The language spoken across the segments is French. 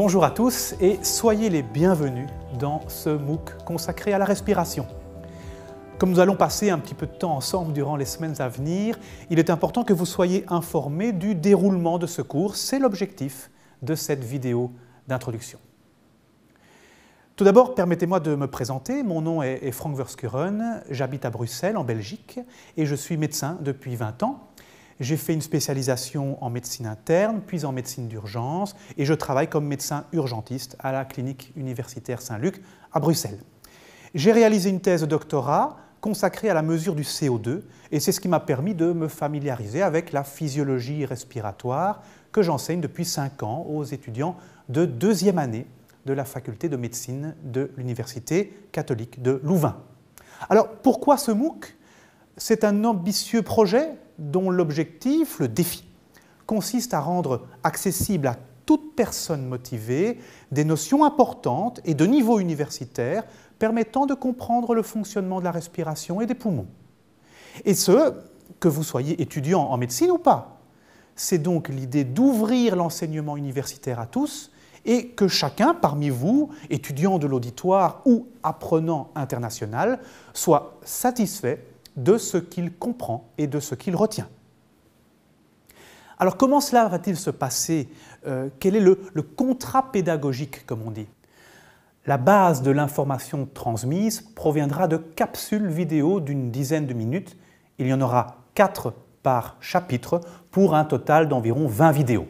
Bonjour à tous et soyez les bienvenus dans ce MOOC consacré à la respiration. Comme nous allons passer un petit peu de temps ensemble durant les semaines à venir, il est important que vous soyez informés du déroulement de ce cours. C'est l'objectif de cette vidéo d'introduction. Tout d'abord, permettez-moi de me présenter. Mon nom est Frank Verskuren, j'habite à Bruxelles, en Belgique, et je suis médecin depuis 20 ans. J'ai fait une spécialisation en médecine interne, puis en médecine d'urgence, et je travaille comme médecin urgentiste à la clinique universitaire Saint-Luc à Bruxelles. J'ai réalisé une thèse de doctorat consacrée à la mesure du CO2, et c'est ce qui m'a permis de me familiariser avec la physiologie respiratoire que j'enseigne depuis 5 ans aux étudiants de deuxième année de la faculté de médecine de l'Université catholique de Louvain. Alors pourquoi ce MOOC C'est un ambitieux projet dont l'objectif, le défi, consiste à rendre accessible à toute personne motivée des notions importantes et de niveau universitaire permettant de comprendre le fonctionnement de la respiration et des poumons. Et ce, que vous soyez étudiant en médecine ou pas. C'est donc l'idée d'ouvrir l'enseignement universitaire à tous et que chacun parmi vous, étudiant de l'auditoire ou apprenant international, soit satisfait de ce qu'il comprend et de ce qu'il retient. Alors comment cela va-t-il se passer euh, Quel est le, contrat pédagogique, comme on dit la base de l'information transmise proviendra de capsules vidéo d'une dizaine de minutes. Il y en aura quatre par chapitre pour un total d'environ 20 vidéos.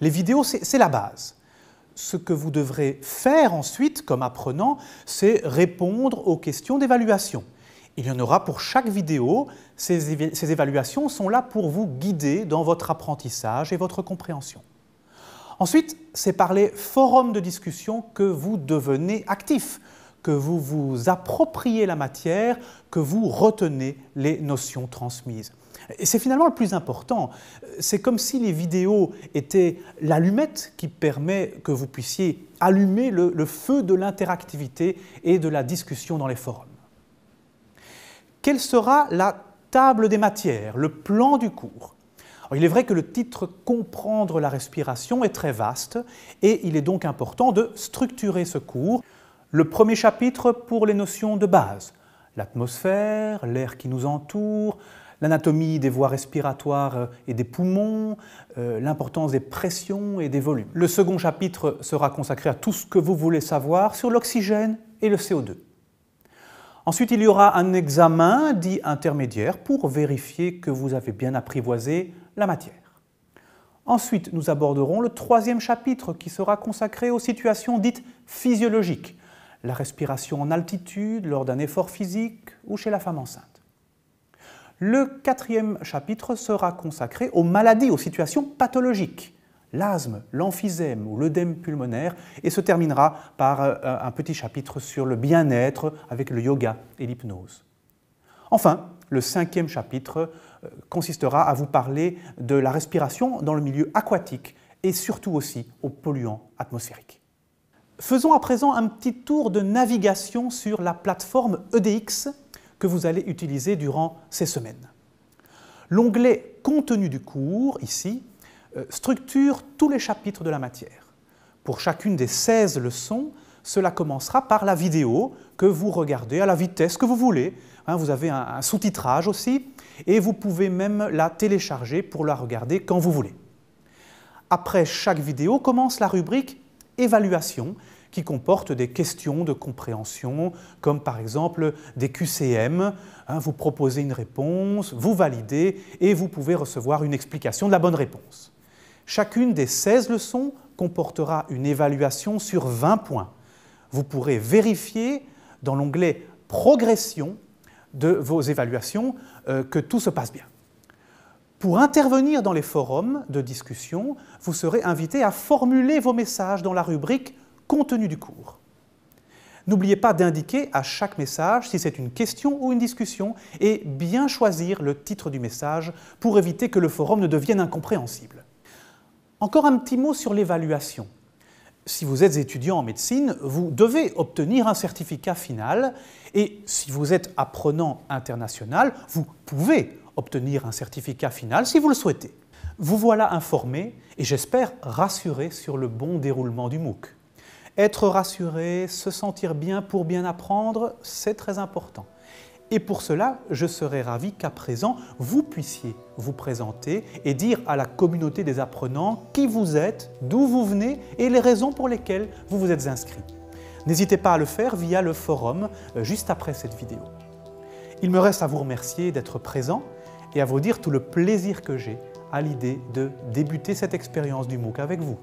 Les vidéos, c'est la base. Ce que vous devrez faire ensuite comme apprenant, c'est répondre aux questions d'évaluation. Il y en aura pour chaque vidéo. Ces, évaluations sont là pour vous guider dans votre apprentissage et votre compréhension. Ensuite, c'est par les forums de discussion que vous devenez actif, que vous vous appropriez la matière, que vous retenez les notions transmises. Et c'est finalement le plus important. C'est comme si les vidéos étaient l'allumette qui permet que vous puissiez allumer le feu de l'interactivité et de la discussion dans les forums quelle sera la table des matières, le plan du cours Il est vrai que le titre Comprendre la respiration est très vaste et il est donc important de structurer ce cours. Le premier chapitre pour les notions de base, l'atmosphère, l'air qui nous entoure, l'anatomie des voies respiratoires euh, et des poumons, euh, l'importance des pressions et des volumes. Le second chapitre sera consacré à tout ce que vous voulez savoir sur l'oxygène et le CO2. Ensuite, il y aura un examen dit intermédiaire pour vérifier que vous avez bien apprivoisé la matière. Ensuite, nous aborderons le troisième chapitre qui sera consacré aux situations dites physiologiques, la respiration en altitude lors d'un effort physique ou chez la femme enceinte. Le quatrième chapitre sera consacré aux maladies, aux situations pathologiques, l'asthme, l'emphysème ou l'œdème pulmonaire, et se terminera par euh, un petit chapitre sur le bien-être avec le yoga et l'hypnose. Enfin, le cinquième chapitre euh, consistera à vous parler de la respiration dans le milieu aquatique et surtout aussi aux polluants atmosphériques. Faisons à présent un petit tour de navigation sur la plateforme EDX que vous allez utiliser durant ces semaines. L'onglet Contenu du cours, ici, euh, structure tous les chapitres de la matière. Pour chacune des 16 leçons, cela commencera par la vidéo que vous regardez à la vitesse que vous voulez. Hein, vous avez un, sous-titrage aussi, et vous pouvez même la télécharger pour la regarder quand vous voulez. Après chaque vidéo commence la rubrique évaluation qui comporte des questions de compréhension, comme par exemple des QCM. Hein, vous proposez une réponse, vous validez et vous pouvez recevoir une explication de la bonne réponse. Chacune des 16 leçons comportera une évaluation sur 20 points. Vous pourrez vérifier dans l'onglet Progression de vos évaluations euh, que tout se passe bien. Pour intervenir dans les forums de discussion, vous serez invité à formuler vos messages dans la rubrique Contenu du cours. N'oubliez pas d'indiquer à chaque message si c'est une question ou une discussion et bien choisir le titre du message pour éviter que le forum ne devienne incompréhensible. Encore un petit mot sur l'évaluation. Si vous êtes étudiant en médecine, vous devez obtenir un certificat final et si vous êtes apprenant international, vous pouvez obtenir un certificat final si vous le souhaitez. Vous voilà informé et j'espère rassuré sur le bon déroulement du MOOC. Être rassuré, se sentir bien pour bien apprendre, c'est très important. Et pour cela, je serais ravi qu'à présent, vous puissiez vous présenter et dire à la communauté des apprenants qui vous êtes, d'où vous venez et les raisons pour lesquelles vous vous êtes inscrit. N'hésitez pas à le faire via le forum euh, juste après cette vidéo. Il me reste à vous remercier d'être présent et à vous dire tout le plaisir que j'ai à l'idée de débuter cette expérience du MOOC avec vous.